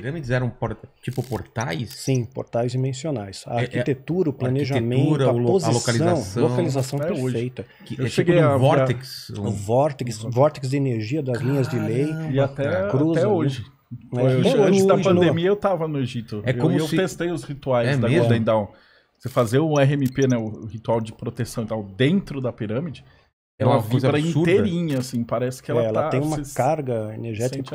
pirâmides eram porta, tipo portais? Sim, portais dimensionais. A é, é arquitetura, é, o planejamento, a, arquitetura, a posição, a localização, localização perfeita. Que, eu é tipo cheguei tipo um a vórtex, um... vórtex, vórtex de energia das Caramba, linhas de lei. E até, cruza, até hoje. Né? Eu, antes hoje, da pandemia eu estava no Egito. É como eu, se... eu testei os rituais é da mesmo? Golden Dawn. Então. Você fazer o RMP, né, o ritual de proteção e tal, dentro da pirâmide, ela é vibra absurda. inteirinha, assim, parece que é, ela, é, ela tá, tem uma carga energética,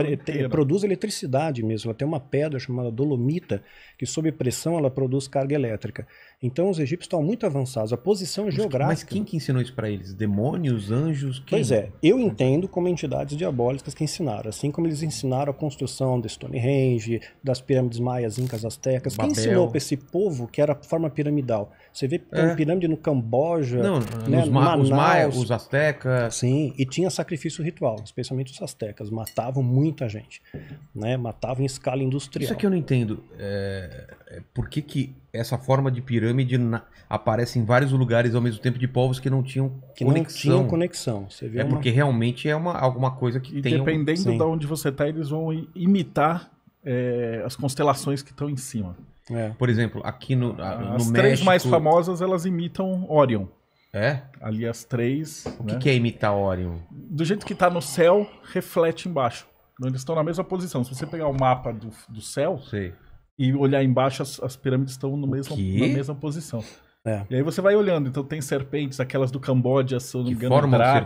produz eletricidade mesmo. Ela tem uma pedra chamada dolomita, que sob pressão ela produz carga elétrica. Então os egípcios estão muito avançados. A posição mas, geográfica. Mas quem que ensinou isso para eles? Demônios, anjos? Quem? Pois é, eu entendo como entidades diabólicas que ensinaram, assim como eles ensinaram a construção de Stonehenge, das pirâmides maias, incas, astecas. Babel. Quem ensinou para esse povo que era forma piramidal? Você vê é. pirâmide no Camboja, Não, né? os, Manaus, os maias, os astecas. Sim, e tinha sacrifício ritual, especialmente os astecas. Matavam muita gente, né? matavam em escala industrial. Isso aqui eu não entendo. É... é por que que essa forma de pirâmide na... aparece em vários lugares ao mesmo tempo de povos que não tinham que conexão. Não tinham conexão. Você vê é uma... porque realmente é uma, alguma coisa que e tem. Dependendo um... de onde você está, eles vão imitar é, as constelações que estão em cima. É. Por exemplo, aqui no, a, no as México. As três mais famosas elas imitam Orion. É? Ali as três. O né? que, é imitar Orion? Do jeito que está no céu, reflete embaixo. Eles estão na mesma posição. Se você pegar o mapa do, do céu. Sei e olhar embaixo, as, as pirâmides estão no mesmo, na mesma posição. É. E aí você vai olhando, então tem serpentes, aquelas do Camboja, são que engano,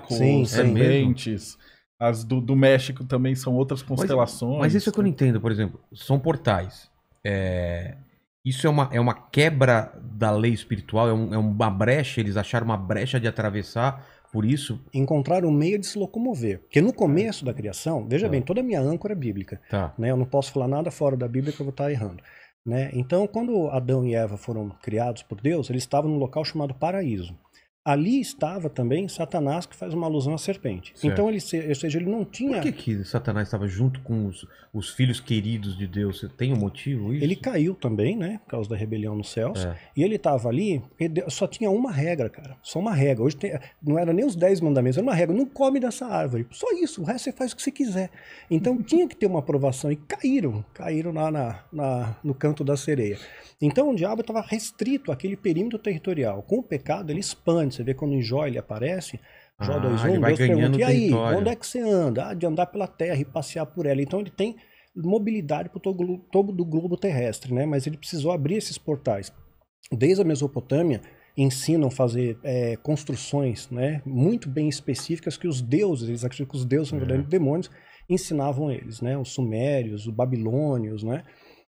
sim, serpentes. as do, do, México também são outras constelações. Mas, mas isso é que eu não né? entendo, por exemplo, são portais. É, isso é uma, é uma quebra da lei espiritual, é, um, é uma brecha, eles acharam uma brecha de atravessar por isso. Encontrar um meio de se locomover. Porque no começo da criação, veja tá. bem, toda a minha âncora é bíblica. Tá. Né? Eu não posso falar nada fora da Bíblia que eu vou estar errando. Né? Então, quando Adão e Eva foram criados por Deus, eles estavam num local chamado paraíso ali estava também Satanás, que faz uma alusão à serpente. Certo. Então, ele, ou seja, ele não tinha. Por que, que Satanás estava junto com os, os, filhos queridos de Deus? Você tem um motivo isso? Ele caiu também, né? Por causa da rebelião nos céus. É. E ele estava ali, ele só tinha uma regra, cara. Só uma regra. Hoje tem, não era nem os dez mandamentos, era uma regra. Não come dessa árvore. Só isso. O resto você faz o que você quiser. Então, tinha que ter uma aprovação. E caíram. Caíram lá na, na no canto da sereia. Então, o diabo estava restrito àquele perímetro territorial. Com o pecado, ele expande você vê quando em Jó ele aparece, Jó ah, 2.1, Deus pergunta, e aí, onde é que você anda? Ah, de andar pela terra e passear por ela. Então ele tem mobilidade para o todo do globo terrestre, né? Mas ele precisou abrir esses portais. Desde a Mesopotâmia, ensinam a fazer é, construções né, muito bem específicas que os deuses, eles acreditam que os deuses são é. verdadeiros demônios, ensinavam eles, né? Os sumérios, os babilônios, né?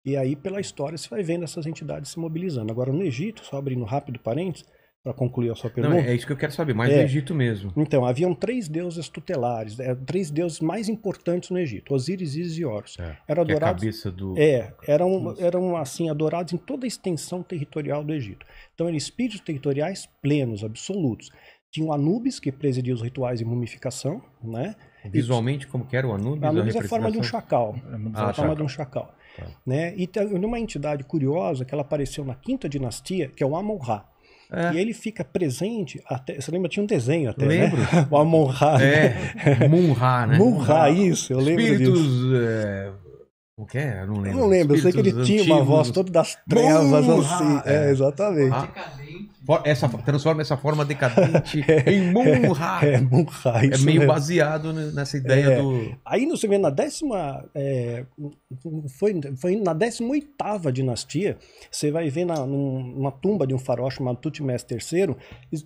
E aí, pela história, você vai vendo essas entidades se mobilizando. Agora, no Egito, só abrindo rápido parênteses, para concluir a sua pergunta. Não, é isso que eu quero saber, mais é. do Egito mesmo. Então, haviam três deuses tutelares, é, três deuses mais importantes no Egito: Osíris, Isis e Horus. É, Era adorados, é a cabeça do. É, eram, eram assim adorados em toda a extensão territorial do Egito. Então, eram espíritos territoriais plenos, absolutos. Tinham Anubis, que presidia os rituais de mumificação, né? Visualmente, como que era o Anubis? Anubis é a forma de um chacal. Anubis ah, é a forma chacal. de um chacal. Tá. Né? E tem uma entidade curiosa que ela apareceu na quinta dinastia, que é o Amon-Ra. É. E ele fica presente até. Você lembra? Tinha um desenho até. Lembro. Né? O Amon-Ra. É. Munra, né? Munra, isso, eu lembro Espíritos, disso. É... O que é? Eu não lembro. Eu não lembro, Espíritos eu sei que ele antigos. tinha uma voz toda das trevas assim. É, exatamente. Ah essa, transforma essa forma decadente é, em Munra. É, é, Munra, é meio mesmo. baseado nessa ideia é. do. Aí você se vê na décima. É, foi, foi na 18 dinastia, você vai ver na, numa tumba de um faraó chamado Tutmés III,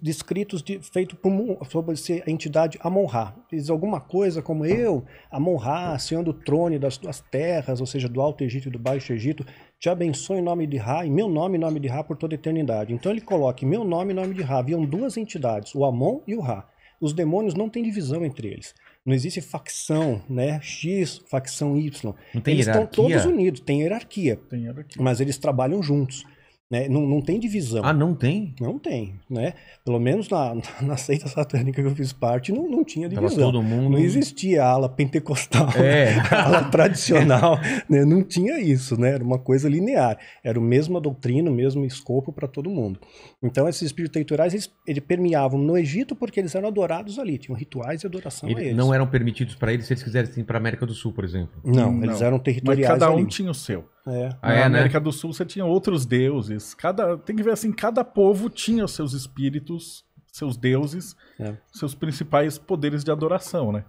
descritos de, feito por, sobre a entidade Amonra. ra Diz alguma coisa como eu, Amonra, ra senhor do trono das tuas terras, ou seja, do Alto Egito e do Baixo Egito, te abençoe em nome de Ra, em meu nome, em nome de Ra, por toda a eternidade. Então ele coloca meu nome e nome de Ra. Haviam duas entidades, o Amon e o Ra. Os demônios não têm divisão entre eles. Não existe facção, né? X, facção Y. Não tem eles hierarquia? estão todos unidos, tem hierarquia, tem hierarquia. Mas eles trabalham juntos. Né? Não, não tem divisão. Ah, não tem? Não tem, né? Pelo menos na, na seita satânica que eu fiz parte, não, não tinha divisão. todo mundo... Não existia ala pentecostal, é. ala tradicional, né? não tinha isso, né? Era uma coisa linear. Era a mesma doutrina, o mesmo escopo para todo mundo. Então, esses espíritos territoriais, eles, eles, permeavam no Egito porque eles eram adorados ali, tinham rituais de adoração eles a eles. Não eram permitidos para eles se eles quisessem ir para a América do Sul, por exemplo? Não, hum, eles eram territoriais Mas cada um ali. tinha o seu. É. Ah, Na é, né? América né? do Sul você tinha outros deuses. Cada, tem que ver assim, cada povo tinha os seus espíritos, seus deuses, é. seus principais poderes de adoração, né?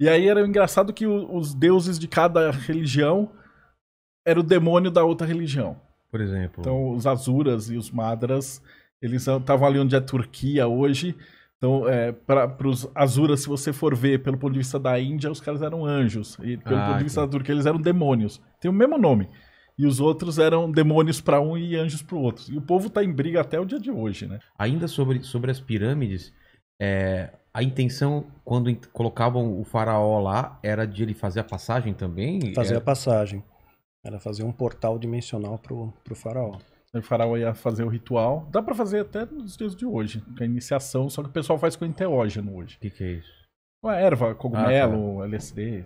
E aí era engraçado que o, os deuses de cada religião era o demônio da outra religião. Por exemplo. Então os azuras e os madras, eles estavam ali onde é Turquia hoje. Então, é, para os Azuras, se você for ver pelo ponto de vista da Índia, os caras eram anjos. E pelo ah, ponto de vista tá. da Turquia, eles eram demônios. Tem o mesmo nome e os outros eram demônios para um e anjos para o outro. E o povo está em briga até o dia de hoje, né? Ainda sobre, sobre as pirâmides, é, a intenção, quando colocavam o faraó lá, era de ele fazer a passagem também? Fazer era... a passagem. Era fazer um portal dimensional para o faraó. O faraó ia fazer o ritual. Dá para fazer até nos dias de hoje, com a iniciação, só que o pessoal faz com enteógeno hoje. O que, que, é isso? Uma é erva, cogumelo, ah, tá. LSD.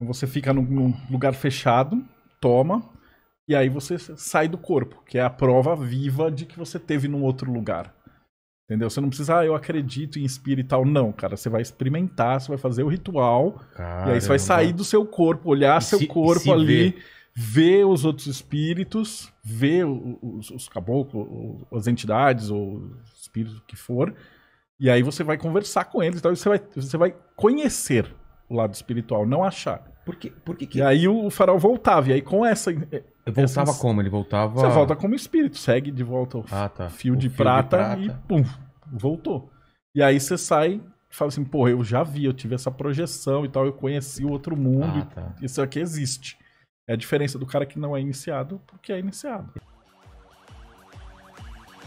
Você fica num, num lugar fechado, toma, e aí você sai do corpo, que é a prova viva de que você teve num outro lugar. Entendeu? Você não precisa, ah, eu acredito em espírito e tal. Não, cara, você vai experimentar, você vai fazer o ritual. Caramba. E aí você vai sair do seu corpo, olhar e seu se, corpo se ali, ver. ver. os outros espíritos, ver os, os caboclos, as entidades, ou espíritos que for. E aí você vai conversar com eles e tal. E você vai, você vai conhecer o lado espiritual, não achar. Por, quê? Por que, que... E aí o farol voltava. E aí com essa voltava essas... como? Ele voltava. Você volta como espírito, segue de volta o ah, tá. fio, de, fio prata de, prata e pum, voltou. E aí você sai fala assim, porra, eu já vi, eu tive essa projeção e tal, eu conheci o outro mundo, ah, tá. isso aqui é existe. É a diferença do cara que não é iniciado porque é iniciado.